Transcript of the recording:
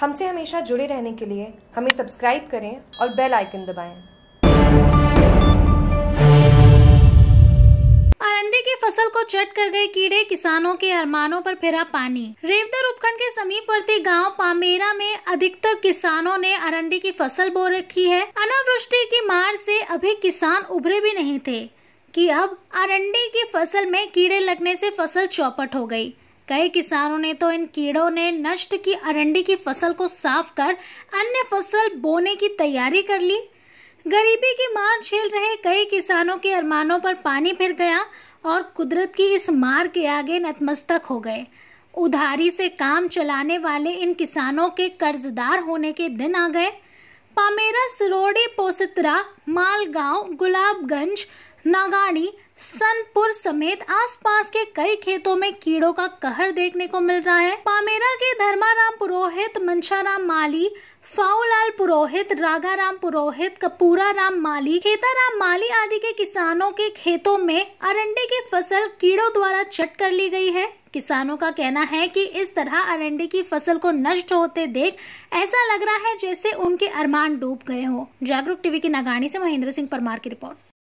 हमसे हमेशा जुड़े रहने के लिए हमें सब्सक्राइब करें और बेल आइकन दबाएं। अरंडी की फसल को चट कर गए कीड़े किसानों के अरमानों पर फिरा पानी रेवदर उपखंड के समीपवर्ती गांव पामेरा में अधिकतर किसानों ने अरंडी की फसल बो रखी है अनावृष्टि की मार से अभी किसान उभरे भी नहीं थे कि अब अरंडी की फसल में कीड़े लगने से फसल चौपट हो गई कई किसानों ने तो इन कीड़ों ने नष्ट की अरंडी की फसल को साफ कर अन्य फसल बोने की तैयारी कर ली गरीबी की मार झेल रहे कई किसानों के अरमानों पर पानी फिर गया और कुदरत की इस मार के आगे नतमस्तक हो गए उधारी से काम चलाने वाले इन किसानों के कर्जदार होने के दिन आ गए पामेरा सिरोड़ी पोसित्रा मालगांव गुलाबगंज नागाड़ी सनपुर समेत आसपास के कई खेतों में कीड़ों का कहर देखने को मिल रहा है पामेरा के धर्माराम पुरोहित मंशाराम माली फाउलाल पुरोहित रागाराम पुरोहित कपूरा राम माली खेताराम माली आदि के किसानों के खेतों में अरंडे की फसल कीड़ों द्वारा चट कर ली गई है किसानों का कहना है कि इस तरह अरंडे की फसल को नष्ट होते देख ऐसा लग रहा है जैसे उनके अरमान डूब गए हों जागरूक टीवी की नागानी से महेंद्र सिंह परमार की रिपोर्ट